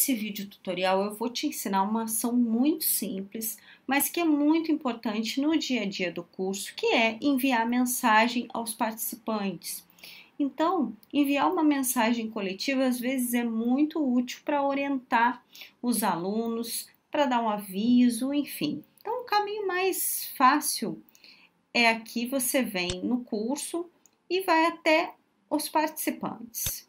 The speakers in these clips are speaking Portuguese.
Nesse vídeo tutorial eu vou te ensinar uma ação muito simples, mas que é muito importante no dia a dia do curso, que é enviar mensagem aos participantes. Então, enviar uma mensagem coletiva às vezes é muito útil para orientar os alunos, para dar um aviso, enfim. Então, o caminho mais fácil é aqui você vem no curso e vai até os participantes.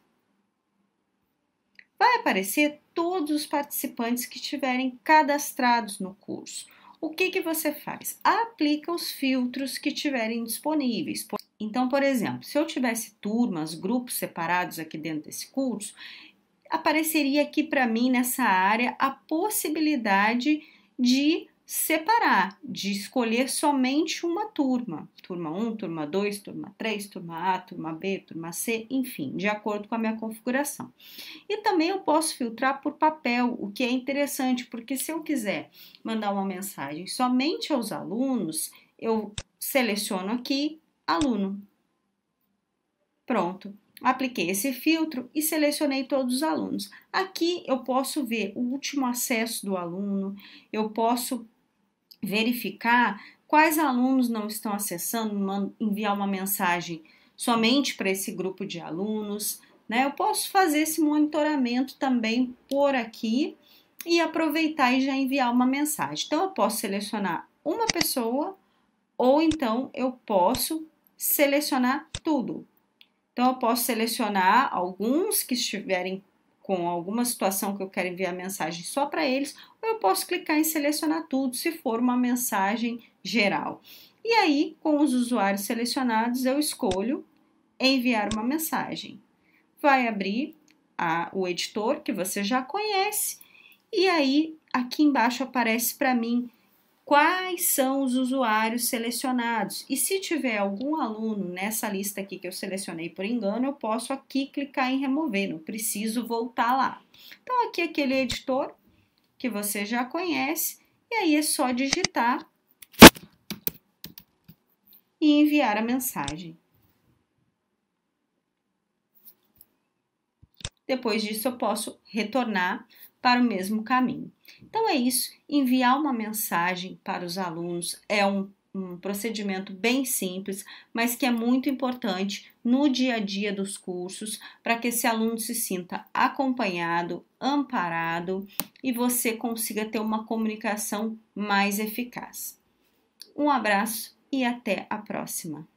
Vai aparecer todos os participantes que estiverem cadastrados no curso. O que, que você faz? Aplica os filtros que estiverem disponíveis. Então, por exemplo, se eu tivesse turmas, grupos separados aqui dentro desse curso, apareceria aqui para mim nessa área a possibilidade de separar, de escolher somente uma turma, turma 1, turma 2, turma 3, turma A, turma B, turma C, enfim, de acordo com a minha configuração. E também eu posso filtrar por papel, o que é interessante, porque se eu quiser mandar uma mensagem somente aos alunos, eu seleciono aqui aluno. Pronto, apliquei esse filtro e selecionei todos os alunos. Aqui eu posso ver o último acesso do aluno, eu posso verificar quais alunos não estão acessando, enviar uma mensagem somente para esse grupo de alunos. Né? Eu posso fazer esse monitoramento também por aqui e aproveitar e já enviar uma mensagem. Então, eu posso selecionar uma pessoa ou então eu posso selecionar tudo. Então, eu posso selecionar alguns que estiverem com alguma situação que eu quero enviar mensagem só para eles, ou eu posso clicar em selecionar tudo se for uma mensagem geral. E aí, com os usuários selecionados, eu escolho enviar uma mensagem. Vai abrir a, o editor que você já conhece, e aí aqui embaixo aparece para mim quais são os usuários selecionados. E se tiver algum aluno nessa lista aqui que eu selecionei por engano, eu posso aqui clicar em remover, não preciso voltar lá. Então, aqui é aquele editor que você já conhece, e aí é só digitar e enviar a mensagem. Depois disso, eu posso retornar para o mesmo caminho. Então é isso. Enviar uma mensagem para os alunos é um, um, procedimento bem simples, mas que é muito importante no dia a dia dos cursos para que esse aluno se sinta acompanhado, amparado e você consiga ter uma comunicação mais eficaz. Um abraço e até a próxima!